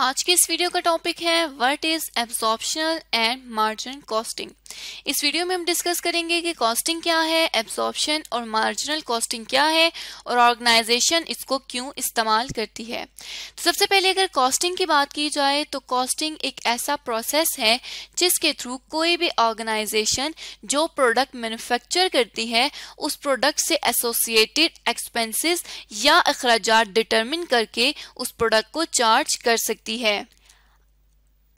आज के इस वीडियो का टॉपिक है what is absorptional and marginal costing इस वीडियो में हम डिस्कस करेंगे कि कॉस्टिंग क्या है एब्जॉर्प्शन और मार्जिनल कॉस्टिंग क्या है और ऑर्गेनाइजेशन इसको क्यों इस्तेमाल करती है तो सबसे पहले अगर कॉस्टिंग की बात की जाए तो कॉस्टिंग एक ऐसा प्रोसेस है जिसके थ्रू कोई भी ऑर्गेनाइजेशन जो प्रोडक्ट मैन्युफैक्चर करती है उस प्रोडक्ट से एसोसिएटेड एक्सपेंसिस या अखराज डिटर्मिन करके उस प्रोडक्ट को चार्ज कर सकती सकती है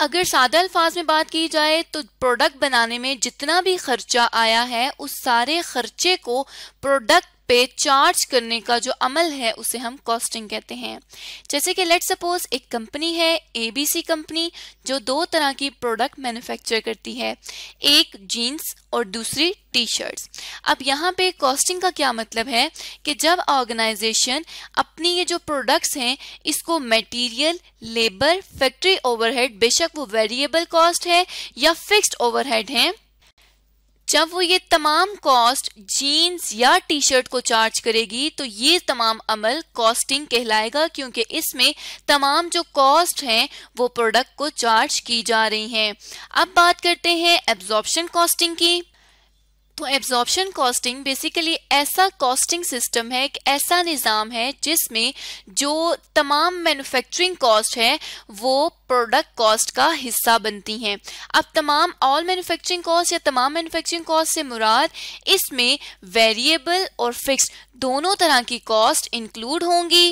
अगर सादा अल्फाज में बात की जाए तो प्रोडक्ट बनाने में जितना भी खर्चा आया है उस सारे खर्चे को प्रोडक्ट पे चार्ज करने का जो अमल है उसे हम कॉस्टिंग कहते हैं जैसे कि लेट सपोज एक कंपनी है एबीसी कंपनी जो दो तरह की प्रोडक्ट मैन्युफैक्चर करती है एक जीन्स और दूसरी टी शर्ट्स अब यहाँ पे कॉस्टिंग का क्या मतलब है कि जब ऑर्गेनाइजेशन अपनी ये जो प्रोडक्ट्स हैं इसको मटेरियल लेबर फैक्ट्री ओवरहेड बेशक वो वेरिएबल कॉस्ट है या फिक्स्ड ओवरहेड हैं जब वो ये तमाम कॉस्ट जीन्स या टी शर्ट को चार्ज करेगी तो ये तमाम अमल कॉस्टिंग कहलाएगा क्योंकि इसमें तमाम जो कॉस्ट हैं वो प्रोडक्ट को चार्ज की जा रही हैं अब बात करते हैं एब्जॉर्बशन कॉस्टिंग की तो एब्जॉर्प्शन कॉस्टिंग बेसिकली ऐसा कॉस्टिंग सिस्टम है एक ऐसा निज़ाम है जिसमें जो तमाम मैन्युफैक्चरिंग कॉस्ट है वो प्रोडक्ट कॉस्ट का हिस्सा बनती हैं अब तमाम ऑल मैन्युफैक्चरिंग कॉस्ट या तमाम मैन्युफैक्चरिंग कॉस्ट से मुराद इसमें वेरिएबल और फिक्स दोनों तरह की कॉस्ट इंक्लूड होंगी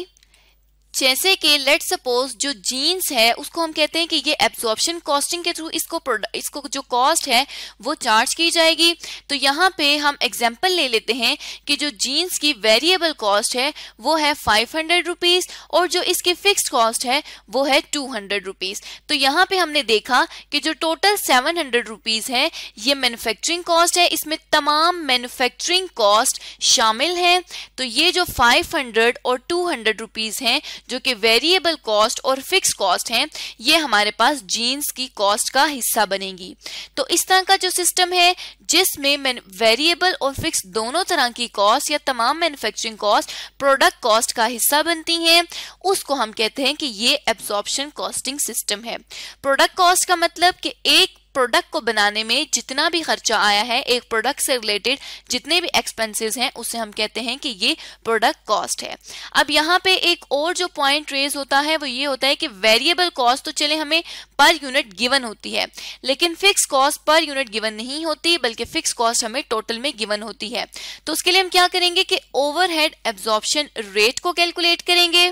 जैसे कि लेट सपोज जो जीन्स है उसको हम कहते हैं कि ये एब्जॉर्बशन कॉस्टिंग के थ्रू इसको इसको जो कॉस्ट है वो चार्ज की जाएगी तो यहाँ पे हम एग्जाम्पल ले लेते हैं कि जो जीन्स की वेरिएबल कॉस्ट है वो है फाइव हंड्रेड रुपीज़ और जो इसकी फिक्स कॉस्ट है वो है टू हंड्रेड रुपीज़ तो यहाँ पे हमने देखा कि जो टोटल सेवन हंड्रेड रुपीज़ है ये मैनुफेक्चरिंग कॉस्ट है इसमें तमाम मैनुफेक्चरिंग कॉस्ट शामिल है तो ये जो फाइव हंड्रेड और टू हंड्रेड रुपीज़ हैं जो कि वेरिएबल कॉस्ट और फिक्स कॉस्ट हैं ये हमारे पास जीन्स की कॉस्ट का हिस्सा बनेगी तो इस तरह का जो सिस्टम है जिसमें वेरिएबल और फिक्स दोनों तरह की कॉस्ट या तमाम मैन्युफैक्चरिंग कॉस्ट प्रोडक्ट कॉस्ट का हिस्सा बनती हैं उसको हम कहते हैं कि ये एब्जॉर्प्शन कॉस्टिंग सिस्टम है प्रोडक्ट कॉस्ट का मतलब कि एक प्रोडक्ट को बनाने में जितना भी खर्चा आया है एक प्रोडक्ट से रिलेटेड जितने भी एक्सपेंसेस हैं उसे हम कहते हैं कि ये प्रोडक्ट कॉस्ट है अब यहाँ पे एक और जो पॉइंट रेज होता है वो ये होता है कि वेरिएबल कॉस्ट तो चले हमें पर यूनिट गिवन होती है लेकिन fix cost per unit given नहीं होती बल्कि फिक्स कॉस्ट हमें टोटल में गिवन होती है तो उसके लिए हम क्या करेंगे कि ओवरहेड एब्जॉर्प्शन रेट को कैलकुलेट करेंगे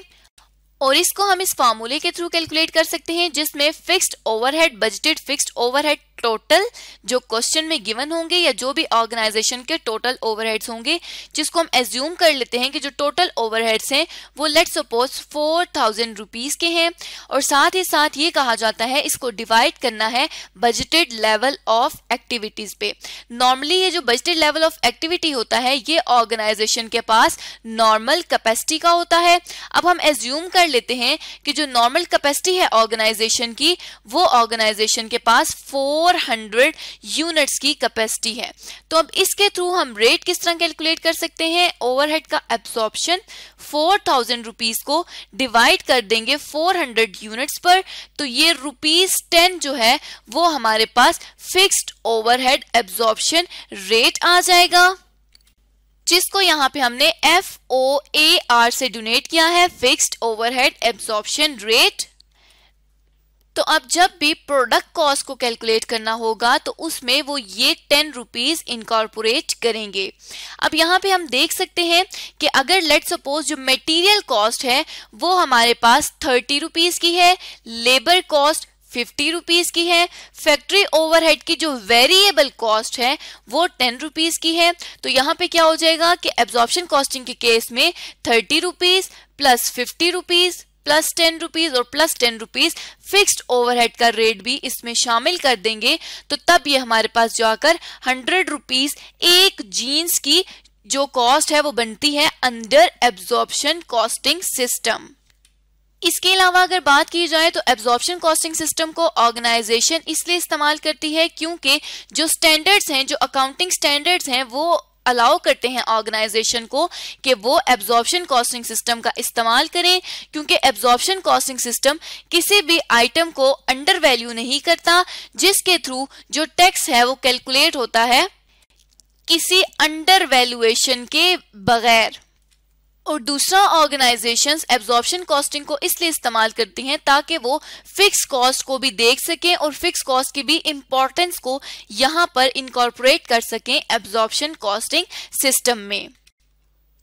और इसको हम इस फॉर्मूले के थ्रू कैलकुलेट कर सकते हैं जिसमें fixed overhead budgeted fixed overhead total जो क्वेश्चन में गिवन होंगे या जो भी ऑर्गेनाइजेशन के टोटल ओवरहेड्स होंगे जिसको हम एज्यूम कर लेते हैं कि जो टोटल ओवरहेड्स हैं वो let suppose four thousand rupees के हैं और साथ ही साथ ये कहा जाता है इसको डिवाइड करना है बजटेड लेवल ऑफ एक्टिविटीज पे नॉर्मली ये जो बजटेड लेवल ऑफ एक्टिविटी होता है ये ऑर्गेनाइजेशन के पास नॉर्मल कैपेसिटी का होता है अब हम एज्यूम कर लेते हैं कि जो नॉर्मल कैपेसिटी है ऑर्गेनाइजेशन की वो ऑर्गेनाइजेशन के पास फोर 400 यूनिट्स की कैपेसिटी है तो अब इसके थ्रू हम रेट किस तरह कैलकुलेट कर सकते हैं ओवरहेड का एब्सॉर्प्शन फोर थाउजेंड रुपीज को डिवाइड कर देंगे फोर हंड्रेड यूनिट्स पर तो ये रुपीज टेन जो है वो हमारे पास फिक्स्ड ओवरहेड एब्जॉर्प्शन रेट आ जाएगा जिसको यहाँ पे हमने एफ ओ ए आर से डोनेट किया है फिक्स्ड ओवरहेड एब्जॉर्प्शन रेट तो अब जब भी प्रोडक्ट कॉस्ट को कैलकुलेट करना होगा तो उसमें वो ये टेन रुपीज इनकॉर्पोरेट करेंगे अब यहाँ पे हम देख सकते हैं कि अगर लेट सपोज जो मटेरियल कॉस्ट है वो हमारे पास थर्टी रुपीज की है लेबर कॉस्ट फिफ्टी रुपीज की है फैक्ट्री ओवरहेड की जो वेरिएबल कॉस्ट है वो टेन रुपीज की है तो यहाँ पे क्या हो जाएगा कि एब्जॉर्बन कॉस्टिंग के केस में thirty rupees plus fifty rupees plus ten rupees और plus ten rupees fixed overhead का रेट भी इसमें शामिल कर देंगे तो तब ये हमारे पास जो आकर हंड्रेड रुपीज एक जीन्स की जो कॉस्ट है वो बनती है अंडर एब्जॉर्प्शन कॉस्टिंग सिस्टम इसके अलावा अगर बात की जाए तो एब्जॉर्प्शन कॉस्टिंग सिस्टम को ऑर्गेनाइजेशन इसलिए इस्तेमाल करती है क्योंकि जो स्टैंडर्ड्स हैं जो अकाउंटिंग स्टैंडर्ड्स हैं वो अलाउ करते हैं ऑर्गेनाइजेशन को कि वो एब्जॉर्बन कॉस्टिंग सिस्टम का इस्तेमाल करें क्योंकि एब्जॉर्बन कॉस्टिंग सिस्टम किसी भी आइटम को अंडर वैल्यू नहीं करता जिसके थ्रू जो टैक्स है वो कैलकुलेट होता है किसी अंडर वैल्यूएशन के बगैर और दूसरा ऑर्गेनाइजेशंस एब्जॉर्प्शन कॉस्टिंग को इसलिए इस्तेमाल करती हैं ताकि वो फिक्स कॉस्ट को भी देख सकें और फिक्स कॉस्ट की भी इम्पोर्टेंस को यहाँ पर इनकॉर्पोरेट कर सकें एब्जॉर्प्शन कॉस्टिंग सिस्टम में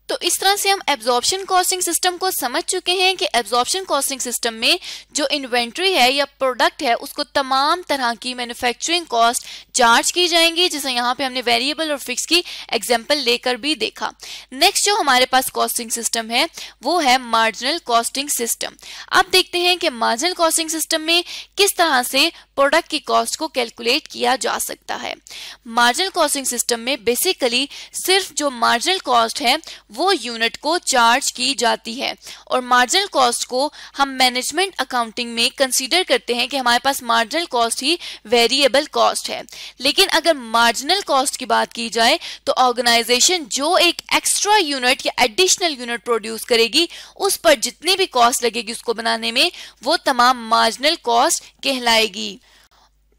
तो इस तरह से हम एब्जॉर्प्शन कॉस्टिंग सिस्टम को समझ चुके हैं कि एब्जॉर्प्शन कॉस्टिंग सिस्टम में जो इन्वेंट्री है या प्रोडक्ट है उसको तमाम तरह की मैन्युफैक्चरिंग कॉस्ट चार्ज की जाएंगी जैसे यहाँ पे हमने वेरिएबल और फिक्स की एग्जाम्पल लेकर भी देखा नेक्स्ट जो हमारे पास कॉस्टिंग सिस्टम है वो है मार्जिनल कॉस्टिंग सिस्टम अब देखते हैं कि मार्जिनल कॉस्टिंग सिस्टम में किस तरह से प्रोडक्ट की कॉस्ट को कैलकुलेट किया जा सकता है मार्जिनल कॉस्टिंग सिस्टम में बेसिकली सिर्फ जो मार्जिनल कॉस्ट है वो यूनिट को चार्ज की जाती है और मार्जिनल कॉस्ट को हम मैनेजमेंट अकाउंटिंग में कंसीडर करते हैं कि हमारे पास मार्जिनल कॉस्ट ही वेरिएबल कॉस्ट है लेकिन अगर मार्जिनल कॉस्ट की बात की जाए तो ऑर्गेनाइजेशन जो एक एक्स्ट्रा यूनिट या एडिशनल यूनिट प्रोड्यूस करेगी उस पर जितनी भी कॉस्ट लगेगी उसको बनाने में वो तमाम मार्जिनल कॉस्ट कहलाएगी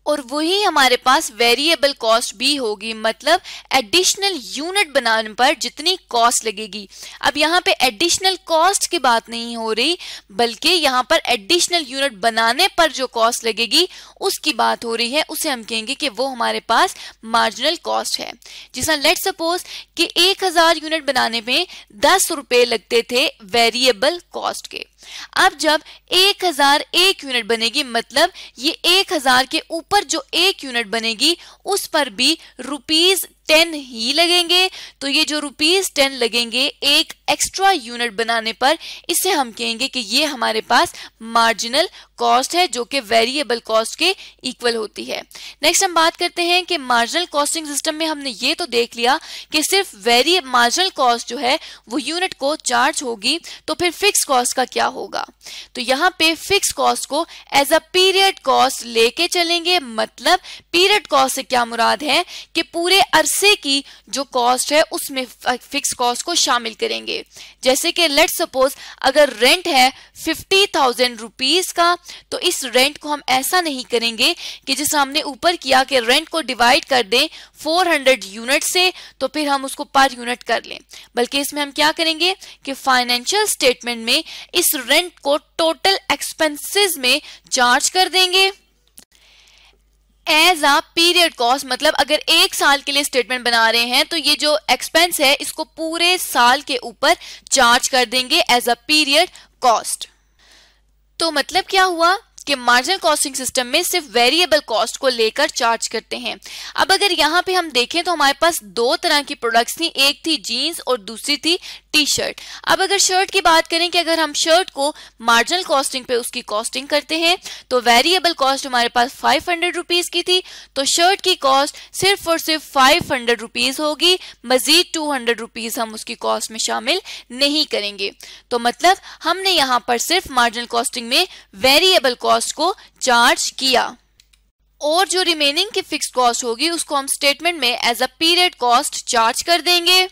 और वही हमारे पास वेरिएबल कॉस्ट भी होगी मतलब एडिशनल यूनिट बनाने पर जितनी कॉस्ट लगेगी अब यहाँ पे एडिशनल कॉस्ट की बात नहीं हो रही बल्कि यहाँ पर एडिशनल यूनिट बनाने पर जो कॉस्ट लगेगी उसकी बात हो रही है उसे हम कहेंगे कि वो हमारे पास मार्जिनल कॉस्ट है जिसमें लेट सपोज कि एक यूनिट बनाने में दस रुपए लगते थे वेरिएबल कॉस्ट के अब जब 1001 यूनिट बनेगी मतलब ये 1000 के ऊपर जो एक यूनिट बनेगी उस पर भी रुपीज टेन ही लगेंगे तो ये जो रुपीज टेन लगेंगे एक एक्स्ट्रा यूनिट बनाने पर इससे हम कहेंगे कि ये हमारे पास मार्जिनल कॉस्ट है जो कि वेरिएबल कॉस्ट के इक्वल होती है नेक्स्ट हम बात करते हैं कि मार्जिनल कॉस्टिंग सिस्टम में हमने ये तो देख लिया कि सिर्फ वेरिए मार्जिनल कॉस्ट जो है वो यूनिट को चार्ज होगी तो फिर फिक्स कॉस्ट का क्या होगा तो यहाँ पे फिक्स कॉस्ट को एज अ पीरियड कॉस्ट लेके चलेंगे मतलब पीरियड कॉस्ट से क्या मुराद है कि पूरे अरसे की जो कॉस्ट है उसमें फिक्स कॉस्ट को शामिल करेंगे चाहिए जैसे कि लेट सपोज अगर रेंट है फिफ्टी थाउजेंड रुपीज का तो इस रेंट को हम ऐसा नहीं करेंगे कि जिस हमने ऊपर किया कि रेंट को डिवाइड कर दें 400 यूनिट से तो फिर हम उसको पर यूनिट कर लें बल्कि इसमें हम क्या करेंगे कि फाइनेंशियल स्टेटमेंट में इस रेंट को टोटल एक्सपेंसेस में चार्ज कर देंगे एज अ पीरियड कॉस्ट मतलब अगर एक साल के लिए स्टेटमेंट बना रहे हैं तो ये जो एक्सपेंस है इसको पूरे साल के ऊपर चार्ज कर देंगे एज अ पीरियड कॉस्ट तो मतलब क्या हुआ कि मार्जिनल कॉस्टिंग सिस्टम में सिर्फ वेरिएबल कॉस्ट को लेकर चार्ज करते हैं अब अगर यहाँ पे हम देखें तो हमारे पास दो तरह की प्रोडक्ट्स थी एक थी जीन्स और दूसरी थी टी शर्ट अब अगर शर्ट की बात करें कि अगर हम शर्ट को मार्जिनल कॉस्टिंग पे उसकी कॉस्टिंग करते हैं तो वेरिएबल कॉस्ट हमारे पास फाइव हंड्रेड रुपीज की थी तो शर्ट की कॉस्ट सिर्फ और सिर्फ फाइव हंड्रेड रुपीज होगी मजीद टू हंड्रेड रुपीज हम उसकी कॉस्ट में शामिल नहीं करेंगे तो मतलब हमने यहाँ पर सिर्फ मार्जिनल कॉस्टिंग में वेरिएबल कॉस्ट कॉस्ट को चार्ज किया और जो रिमेनिंग की फिक्स कॉस्ट होगी उसको हम स्टेटमेंट में as a period cost charge कर देंगे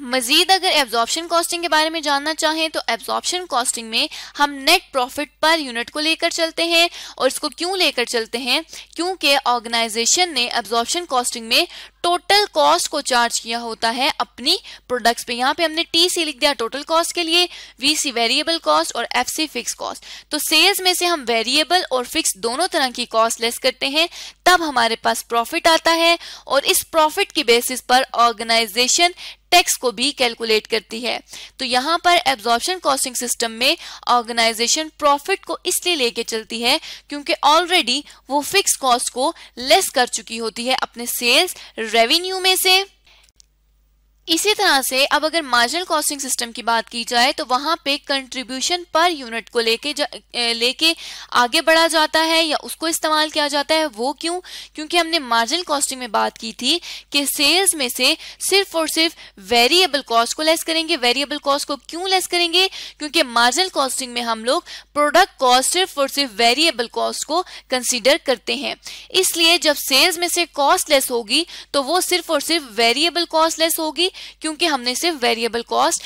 मजीद अगर एब्जॉर्प्शन कॉस्टिंग के बारे में जानना चाहें तो एब्जॉर्प्शन कॉस्टिंग में हम नेट प्रॉफिट पर यूनिट को लेकर चलते हैं और इसको क्यों लेकर चलते हैं क्योंकि ऑर्गेनाइजेशन ने एब्जॉर्प्शन कॉस्टिंग में टोटल कॉस्ट को चार्ज किया होता है अपनी प्रोडक्ट्स पे यहाँ पे हमने टी सी लिख दिया टोटल कॉस्ट के लिए वी सी वेरिएबल कॉस्ट और एफ सी फिक्स कॉस्ट तो सेल्स में से हम वेरिएबल और फिक्स दोनों तरह की कॉस्ट लेस करते हैं तब हमारे पास प्रॉफिट आता है और इस प्रॉफिट की बेसिस पर ऑर्गेनाइजेशन टैक्स को भी कैलकुलेट करती है तो यहाँ पर एब्जॉर्प्शन कॉस्टिंग सिस्टम में ऑर्गेनाइजेशन प्रॉफिट को इसलिए लेके चलती है क्योंकि ऑलरेडी वो फिक्स कॉस्ट को लेस कर चुकी होती है अपने सेल्स रेवेन्यू में से इसी तरह से अब अगर मार्जिनल कॉस्टिंग सिस्टम की बात की जाए तो वहां पे कंट्रीब्यूशन पर यूनिट को लेके लेके आगे बढ़ा जाता है या उसको इस्तेमाल किया जाता है वो क्यों क्योंकि हमने मार्जिनल कॉस्टिंग में बात की थी कि सेल्स में से सिर्फ और सिर्फ वेरिएबल कॉस्ट को लेस करेंगे वेरिएबल कॉस्ट को क्यों लेस करेंगे क्योंकि मार्जिनल कॉस्टिंग में हम लोग प्रोडक्ट कॉस्ट सिर्फ और सिर्फ वेरिएबल कॉस्ट को कंसिडर करते हैं इसलिए जब सेल्स में से कॉस्ट लेस होगी तो वो सिर्फ और सिर्फ वेरिएबल कॉस्ट लेस होगी क्योंकि हमने सिर्फ वेरिएबल कॉस्ट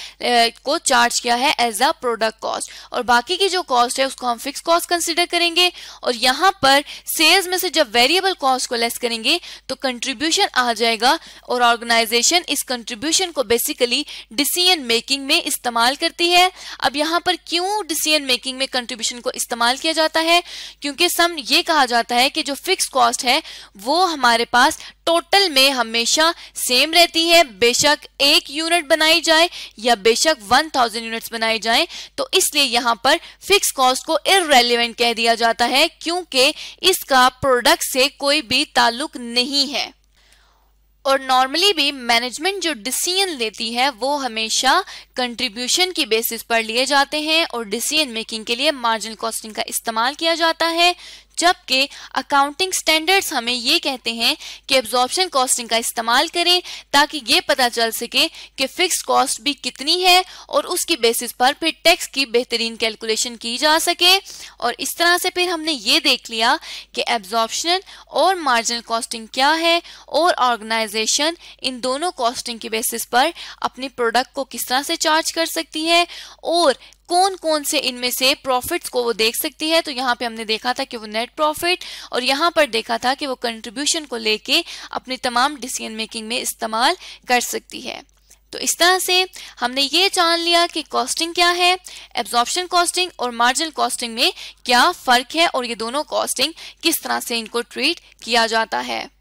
को चार्ज किया है एज अ प्रोडक्ट कॉस्ट और बाकी की जो कॉस्ट है उसको हम फिक्स कॉस्ट कंसिडर करेंगे और यहाँ पर सेल्स में से जब वेरिएबल कॉस्ट को लेस करेंगे तो कंट्रीब्यूशन आ जाएगा और ऑर्गेनाइजेशन इस कंट्रीब्यूशन को बेसिकली डिसीजन मेकिंग में इस्तेमाल करती है अब यहाँ पर क्यों डिसीजन मेकिंग में कंट्रीब्यूशन को इस्तेमाल किया जाता है क्योंकि सम ये कहा जाता है कि जो फिक्स कॉस्ट है वो हमारे पास टोटल में हमेशा सेम रहती है बेशक एक यूनिट बनाई जाए या बेशक 1000 यूनिट्स बनाई जाए तो इसलिए यहां पर फिक्स कॉस्ट को इरेलीवेंट कह दिया जाता है क्योंकि इसका प्रोडक्ट से कोई भी ताल्लुक नहीं है और नॉर्मली भी मैनेजमेंट जो डिसीजन लेती है वो हमेशा कंट्रीब्यूशन की बेसिस पर लिए जाते हैं और डिसीजन मेकिंग के लिए मार्जिन कॉस्टिंग का इस्तेमाल किया जाता है जबकि अकाउंटिंग स्टैंडर्ड्स हमें ये कहते हैं कि एब्जॉर्प्शन कॉस्टिंग का इस्तेमाल करें ताकि ये पता चल सके कि फिक्स कॉस्ट भी कितनी है और उसकी बेसिस पर फिर टैक्स की बेहतरीन कैलकुलेशन की जा सके और इस तरह से फिर हमने ये देख लिया कि एब्जॉर्प्शन और मार्जिनल कॉस्टिंग क्या है और ऑर्गेनाइजेशन इन दोनों कॉस्टिंग के बेसिस पर अपने प्रोडक्ट को किस तरह से चार्ज कर सकती है और कौन कौन से इनमें से प्रॉफिट्स को वो देख सकती है तो यहाँ पे हमने देखा था कि वो नेट प्रॉफिट और यहाँ पर देखा था कि वो कंट्रीब्यूशन को लेके अपनी तमाम डिसीजन मेकिंग में इस्तेमाल कर सकती है तो इस तरह से हमने ये जान लिया कि कॉस्टिंग क्या है एब्जॉर्प्शन कॉस्टिंग और मार्जिन कॉस्टिंग में क्या फर्क है और ये दोनों कॉस्टिंग किस तरह से इनको ट्रीट किया जाता है